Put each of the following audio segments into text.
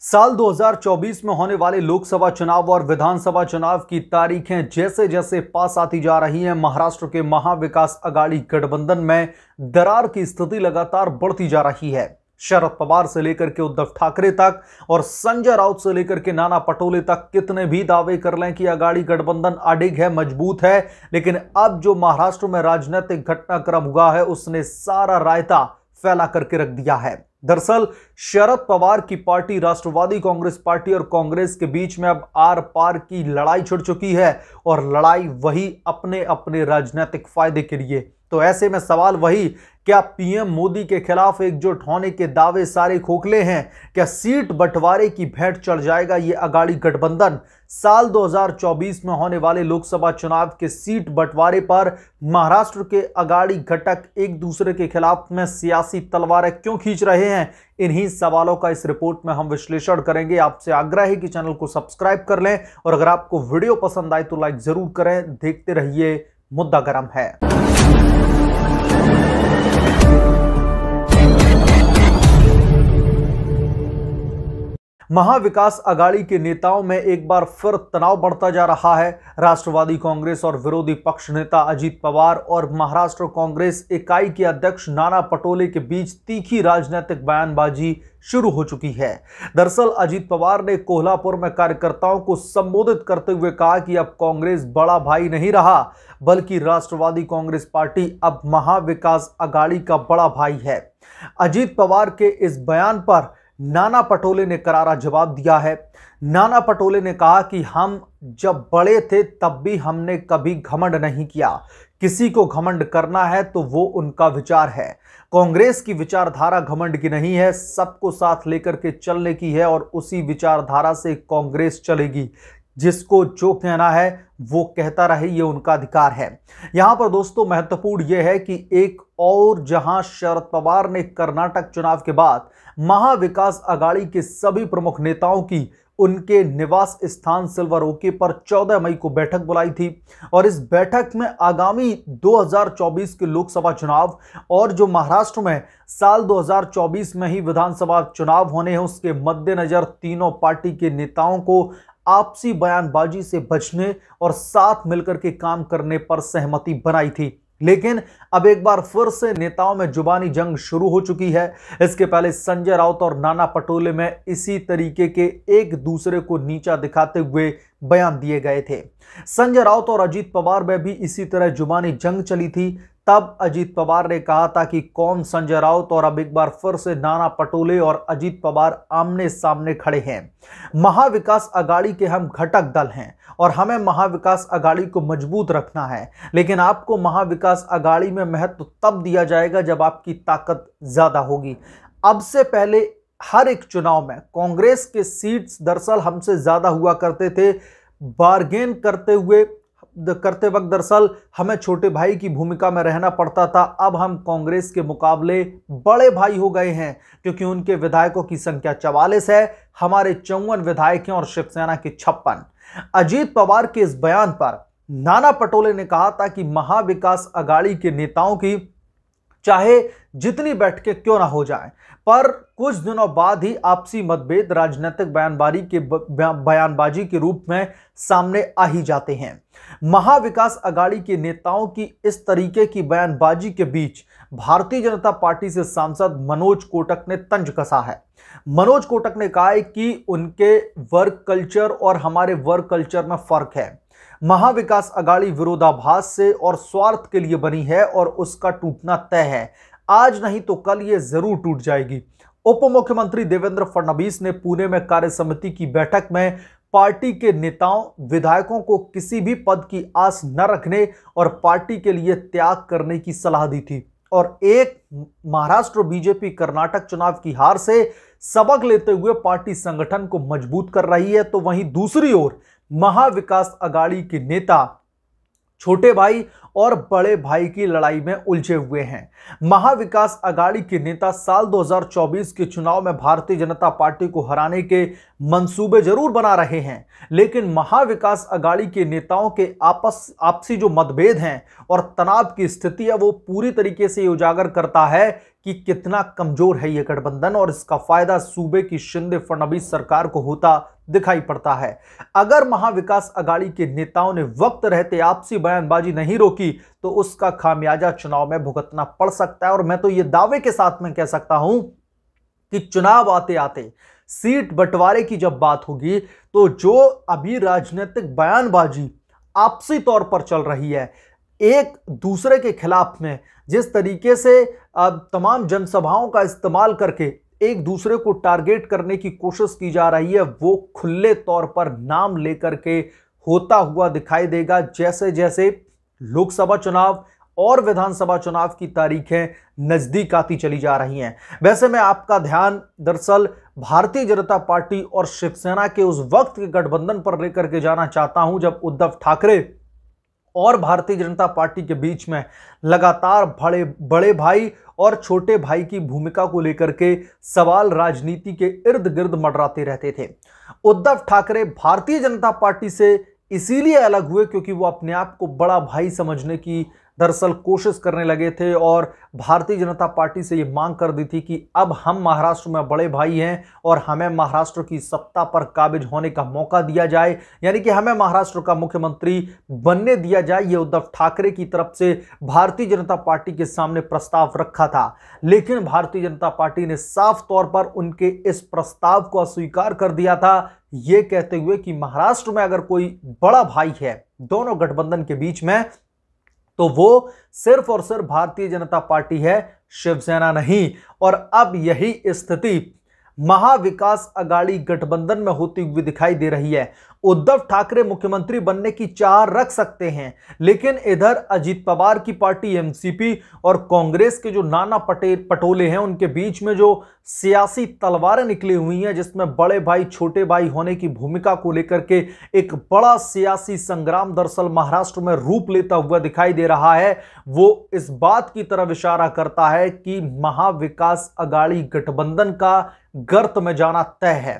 साल 2024 में होने वाले लोकसभा चुनाव और विधानसभा चुनाव की तारीखें जैसे जैसे पास आती जा रही हैं महाराष्ट्र के महाविकास अगाड़ी गठबंधन में दरार की स्थिति लगातार बढ़ती जा रही है शरद पवार से लेकर के उद्धव ठाकरे तक और संजय राउत से लेकर के नाना पटोले तक कितने भी दावे कर लें कि अगाड़ी गठबंधन अडिग है मजबूत है लेकिन अब जो महाराष्ट्र में राजनीतिक घटनाक्रम हुआ है उसने सारा रायता फैला करके रख दिया है दरअसल शरद पवार की पार्टी राष्ट्रवादी कांग्रेस पार्टी और कांग्रेस के बीच में अब आर पार की लड़ाई छिड़ चुकी है और लड़ाई वही अपने अपने राजनीतिक फायदे के लिए तो ऐसे में सवाल वही क्या पीएम मोदी के खिलाफ एकजुट होने के दावे सारे खोखले हैं क्या सीट बंटवारे की भेंट चढ़ जाएगा ये अगाड़ी गठबंधन साल 2024 में होने वाले लोकसभा चुनाव के सीट बंटवारे पर महाराष्ट्र के अगाड़ी घटक एक दूसरे के खिलाफ में सियासी तलवारें क्यों खींच रहे हैं इन्हीं सवालों का इस रिपोर्ट में हम विश्लेषण करेंगे आपसे आग्रह है कि चैनल को सब्सक्राइब कर लें और अगर आपको वीडियो पसंद आए तो लाइक जरूर करें देखते रहिए मुद्दा गर्म है महाविकास अगाड़ी के नेताओं में एक बार फिर तनाव बढ़ता जा रहा है राष्ट्रवादी कांग्रेस और विरोधी पक्ष नेता अजीत पवार और महाराष्ट्र कांग्रेस इकाई के अध्यक्ष नाना पटोले के बीच तीखी राजनीतिक बयानबाजी शुरू हो चुकी है दरअसल अजीत पवार ने कोल्हापुर में कार्यकर्ताओं को संबोधित करते हुए कहा कि अब कांग्रेस बड़ा भाई नहीं रहा बल्कि राष्ट्रवादी कांग्रेस पार्टी अब महाविकास अघाड़ी का बड़ा भाई है अजीत पवार के इस बयान पर नाना पटोले ने करारा जवाब दिया है नाना पटोले ने कहा कि हम जब बड़े थे तब भी हमने कभी घमंड नहीं किया किसी को घमंड करना है तो वो उनका विचार है कांग्रेस की विचारधारा घमंड की नहीं है सबको साथ लेकर के चलने की है और उसी विचारधारा से कांग्रेस चलेगी जिसको जो कहना है वो कहता रहे ये उनका अधिकार है यहां पर दोस्तों महत्वपूर्ण यह है कि एक और जहां शरद पवार ने कर्नाटक चुनाव के बाद महाविकास अघाड़ी के सभी प्रमुख नेताओं की उनके निवास स्थान सिल्वर ओके पर 14 मई को बैठक बुलाई थी और इस बैठक में आगामी 2024 के लोकसभा चुनाव और जो महाराष्ट्र में साल 2024 में ही विधानसभा चुनाव होने हैं उसके मद्देनज़र तीनों पार्टी के नेताओं को आपसी बयानबाजी से बचने और साथ मिलकर के काम करने पर सहमति बनाई थी लेकिन अब एक बार फिर से नेताओं में जुबानी जंग शुरू हो चुकी है इसके पहले संजय राउत और नाना पटोले में इसी तरीके के एक दूसरे को नीचा दिखाते हुए बयान दिए गए थे संजय राउत और अजीत पवार में भी इसी तरह जुबानी जंग चली थी तब अजीत पवार ने कहा था कि कौन संजय राउत और अब एक बार फिर से नाना पटोले और अजीत पवार आमने सामने खड़े हैं महाविकास अगाड़ी के हम घटक दल हैं और हमें महाविकास अगाड़ी को मजबूत रखना है लेकिन आपको महाविकास अगाड़ी में महत्व तब दिया जाएगा जब आपकी ताकत ज़्यादा होगी अब से पहले हर एक चुनाव में कांग्रेस के सीट्स दरअसल हमसे ज़्यादा हुआ करते थे बारगेन करते हुए करते वक्त दरअसल हमें छोटे भाई की भूमिका में रहना पड़ता था अब हम कांग्रेस के मुकाबले बड़े भाई हो गए हैं क्योंकि उनके विधायकों की संख्या चवालीस है हमारे चौवन विधायक हैं और शिवसेना के छप्पन अजीत पवार के इस बयान पर नाना पटोले ने कहा था कि महाविकास अगाड़ी के नेताओं की चाहे जितनी बैठकें क्यों ना हो जाए पर कुछ दिनों बाद ही आपसी मतभेद राजनीतिक बयानबाजी के बयानबाजी के रूप में सामने आ ही जाते हैं महाविकास अघाड़ी के नेताओं की इस तरीके की बयानबाजी के बीच भारतीय जनता पार्टी से सांसद मनोज कोटक ने तंज कसा है मनोज कोटक ने कहा कि उनके वर्क कल्चर और हमारे वर्क कल्चर में फर्क है महाविकास अगाड़ी विरोधाभास से और स्वार्थ के लिए बनी है और उसका टूटना तय है आज नहीं तो कल ये जरूर टूट जाएगी उप मुख्यमंत्री देवेंद्र फडणवीस ने पुणे में कार्य समिति की बैठक में पार्टी के नेताओं विधायकों को किसी भी पद की आस न रखने और पार्टी के लिए त्याग करने की सलाह दी थी और एक महाराष्ट्र बीजेपी कर्नाटक चुनाव की हार से सबक लेते हुए पार्टी संगठन को मजबूत कर रही है तो वहीं दूसरी ओर महाविकास अगाड़ी के नेता छोटे भाई और बड़े भाई की लड़ाई में उलझे हुए हैं महाविकास अगाड़ी के नेता साल 2024 के चुनाव में भारतीय जनता पार्टी को हराने के मंसूबे जरूर बना रहे हैं लेकिन महाविकास अगाड़ी के नेताओं के आपस आपसी जो मतभेद हैं और तनाव की स्थिति है वो पूरी तरीके से उजागर करता है कि कितना कमजोर है यह गठबंधन और इसका फायदा सूबे की शिंदे फडणवीस सरकार को होता दिखाई पड़ता है अगर महाविकास अघाड़ी के नेताओं ने वक्त रहते आपसी बयानबाजी नहीं रोकी तो उसका खामियाजा चुनाव में भुगतना पड़ सकता है और मैं तो ये दावे के साथ में कह सकता हूं कि चुनाव आते आते सीट बंटवारे की जब बात होगी तो जो अभी राजनीतिक बयानबाजी आपसी तौर पर चल रही है एक दूसरे के खिलाफ में जिस तरीके से तमाम जनसभाओं का इस्तेमाल करके एक दूसरे को टारगेट करने की कोशिश की जा रही है वो खुले तौर पर नाम लेकर के होता हुआ दिखाई देगा जैसे जैसे लोकसभा चुनाव और विधानसभा चुनाव की तारीखें नज़दीक आती चली जा रही हैं वैसे मैं आपका ध्यान दरअसल भारतीय जनता पार्टी और शिवसेना के उस वक्त के गठबंधन पर लेकर के जाना चाहता हूं जब उद्धव ठाकरे और भारतीय जनता पार्टी के बीच में लगातार बड़े बड़े भाई और छोटे भाई की भूमिका को लेकर के सवाल राजनीति के इर्द गिर्द मडराते रहते थे उद्धव ठाकरे भारतीय जनता पार्टी से इसीलिए अलग हुए क्योंकि वो अपने आप को बड़ा भाई समझने की दरअसल कोशिश करने लगे थे और भारतीय जनता पार्टी से ये मांग कर दी थी कि अब हम महाराष्ट्र में बड़े भाई हैं और हमें महाराष्ट्र की सत्ता पर काबिज होने का मौका दिया जाए यानी कि हमें महाराष्ट्र का मुख्यमंत्री बनने दिया जाए ये उद्धव ठाकरे की तरफ से भारतीय जनता पार्टी के सामने प्रस्ताव रखा था लेकिन भारतीय जनता पार्टी ने साफ तौर पर उनके इस प्रस्ताव को अस्वीकार कर दिया था ये कहते हुए कि महाराष्ट्र में अगर कोई बड़ा भाई है दोनों गठबंधन के बीच में तो वो सिर्फ और सिर्फ भारतीय जनता पार्टी है शिवसेना नहीं और अब यही स्थिति महाविकास अगाड़ी गठबंधन में होती हुई दिखाई दे रही है उद्धव ठाकरे मुख्यमंत्री बनने की चाह रख सकते हैं लेकिन इधर अजीत पवार की पार्टी एमसीपी और कांग्रेस के जो नाना पटेल पटोले हैं उनके बीच में जो सियासी तलवारें निकली हुई हैं जिसमें बड़े भाई छोटे भाई होने की भूमिका को लेकर के एक बड़ा सियासी संग्राम दरअसल महाराष्ट्र में रूप लेता हुआ दिखाई दे रहा है वो इस बात की तरफ इशारा करता है कि महाविकास अगाड़ी गठबंधन का गर्त में जाना तय है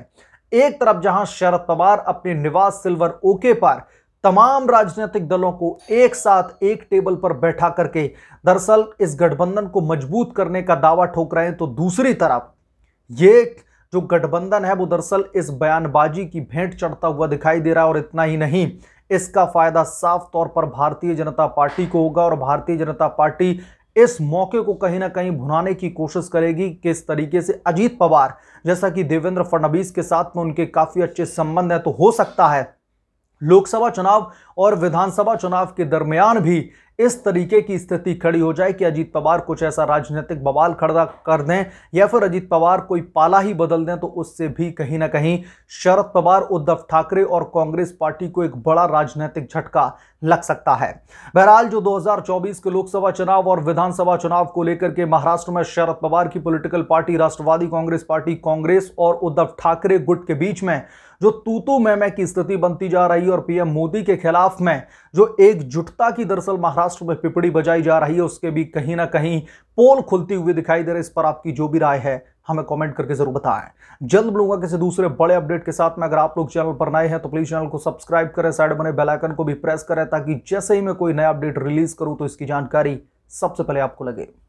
एक तरफ जहां शरद पवार अपने निवास सिल्वर ओके पर तमाम राजनीतिक दलों को एक साथ एक टेबल पर बैठा करके दरअसल इस गठबंधन को मजबूत करने का दावा ठोक रहे हैं तो दूसरी तरफ ये जो गठबंधन है वो दरअसल इस बयानबाजी की भेंट चढ़ता हुआ दिखाई दे रहा है और इतना ही नहीं इसका फायदा साफ तौर पर भारतीय जनता पार्टी को होगा और भारतीय जनता पार्टी इस मौके को कहीं ना कहीं भुनाने की कोशिश करेगी किस तरीके से अजीत पवार जैसा कि देवेंद्र फडणवीस के साथ में उनके काफ़ी अच्छे संबंध हैं तो हो सकता है लोकसभा चुनाव और विधानसभा चुनाव के दरमियान भी इस तरीके की स्थिति खड़ी हो जाए कि अजीत पवार कुछ ऐसा राजनीतिक बवाल खड़ा कर दें या फिर अजीत पवार कोई पाला ही बदल दें तो उससे भी कहीं ना कहीं शरद पवार उद्धव ठाकरे और कांग्रेस पार्टी को एक बड़ा राजनीतिक झटका लग सकता है बहरहाल जो 2024 के लोकसभा चुनाव और विधानसभा चुनाव को लेकर के महाराष्ट्र में शरद पवार की political party Rashtravadi Congress party Congress और उद्धव ठाकरे गुट के बीच में जो तूतू मैमे की स्थिति बनती जा रही है और पीएम मोदी के खिलाफ में जो एकजुटता की दरअसल महाराष्ट्र में पिपड़ी बजाई जा रही है उसके भी कहीं ना कहीं पोल खुलती हुई दिखाई दे रही है इस पर आपकी जो भी राय है हमें कमेंट करके जरूर बताएं जल्द मिलूंगा किसी दूसरे बड़े अपडेट के साथ में अगर आप लोग चैनल पर नए हैं तो प्लीज चैनल को सब्सक्राइब करें साइड बने बेल आइकन को भी प्रेस करें ताकि जैसे ही मैं कोई नया अपडेट रिलीज करूं तो इसकी जानकारी सबसे पहले आपको लगे